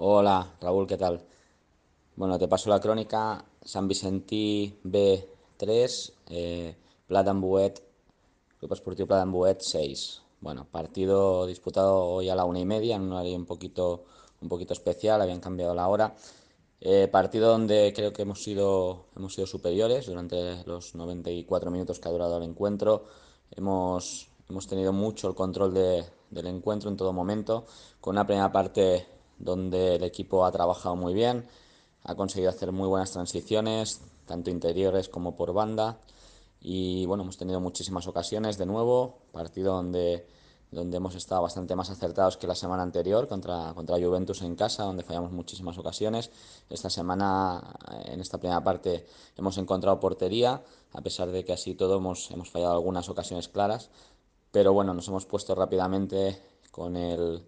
Hola, Raúl, ¿qué tal? Bueno, te paso la crónica. San Vicentí B3, eh, Bouet, Club Esportivo bouet. 6. Bueno, partido disputado hoy a la una y media, en un un poquito, un poquito especial, habían cambiado la hora. Eh, partido donde creo que hemos sido, hemos sido superiores durante los 94 minutos que ha durado el encuentro. Hemos, hemos tenido mucho el control del encuentro en todo momento, con una primera parte donde el equipo ha trabajado muy bien, ha conseguido hacer muy buenas transiciones, tanto interiores como por banda. Y bueno, hemos tenido muchísimas ocasiones de nuevo, partido donde, donde hemos estado bastante más acertados que la semana anterior contra, contra Juventus en casa, donde fallamos muchísimas ocasiones. Esta semana, eh, en esta primera parte, hemos encontrado portería, a pesar de que así todos hemos fallado algunas ocasiones claras. Pero bueno, nos hemos puesto rápidamente con el,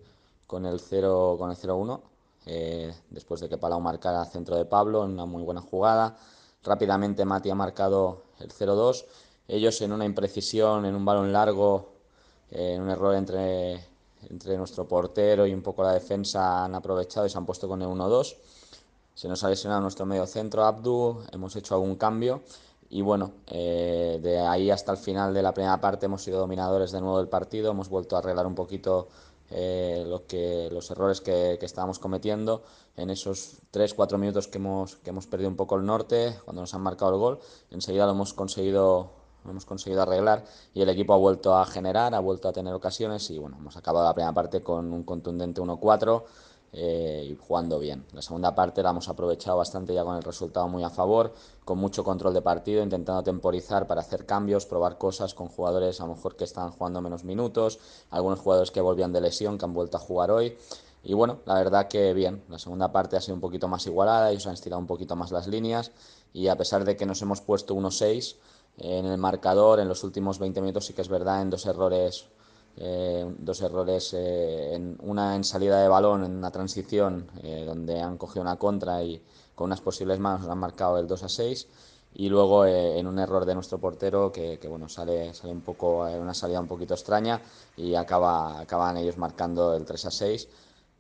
con el 0 1 eh, después de que Palau marcara centro de Pablo en una muy buena jugada. Rápidamente Mati ha marcado el 0-2. Ellos en una imprecisión, en un balón largo, eh, en un error entre, entre nuestro portero y un poco la defensa han aprovechado y se han puesto con el 1-2. Se nos ha lesionado nuestro medio centro, Abdu, hemos hecho algún cambio y bueno, eh, de ahí hasta el final de la primera parte hemos sido dominadores de nuevo del partido, hemos vuelto a arreglar un poquito eh, que, los errores que, estábamos cometiendo en esos 3-4 minutos que hemos, que hemos perdido un poco el norte, cuando nos han marcado el gol, enseguida lo hemos conseguido hemos conseguido arreglar y el equipo ha vuelto a generar, ha vuelto a tener ocasiones y bueno, hemos acabado la primera parte con un contundente 1-4 eh, y jugando bien. La segunda parte la hemos aprovechado bastante ya con el resultado muy a favor, con mucho control de partido, intentando temporizar para hacer cambios, probar cosas con jugadores a lo mejor que están jugando menos minutos, algunos jugadores que volvían de lesión, que han vuelto a jugar hoy. Y bueno, la verdad que bien, la segunda parte ha sido un poquito más igualada, ellos han estirado un poquito más las líneas y a pesar de que nos hemos puesto 1-6 en el marcador en los últimos 20 minutos, sí que es verdad, en dos errores eh, dos errores, eh, en una en salida de balón, en una transición, eh, donde han cogido una contra y con unas posibles manos han marcado el 2 a 6. Y luego en un error de nuestro portero que, bueno, sale, sale un poco, una salida un poquito extraña y acaba, acaban ellos marcando el 3 a 6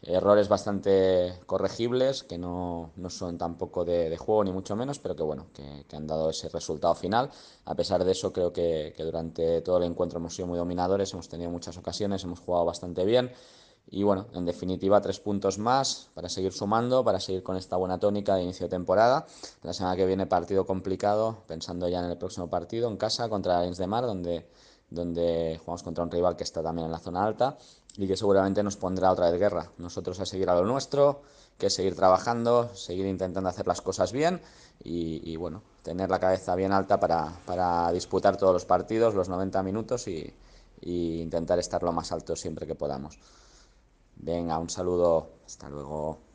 errores bastante corregibles que no, no son tampoco de, juego ni mucho menos, pero que bueno, que, han dado ese resultado final. A pesar de eso, creo que, durante todo el encuentro hemos sido muy dominadores, hemos tenido muchas ocasiones, hemos jugado bastante bien. Y bueno, en definitiva, tres puntos más para seguir sumando, para seguir con esta buena tónica de inicio de temporada. La semana que viene partido complicado, pensando ya en el próximo partido en casa contra lens de Mar, donde donde jugamos contra un rival que está también en la zona alta y que seguramente nos pondrá otra vez guerra. Nosotros a seguir a lo nuestro, que es seguir trabajando, seguir intentando hacer las cosas bien y, bueno, tener la cabeza bien alta para, disputar todos los partidos, los 90 minutos y, intentar estar lo más alto siempre que podamos. Venga, un saludo, hasta luego.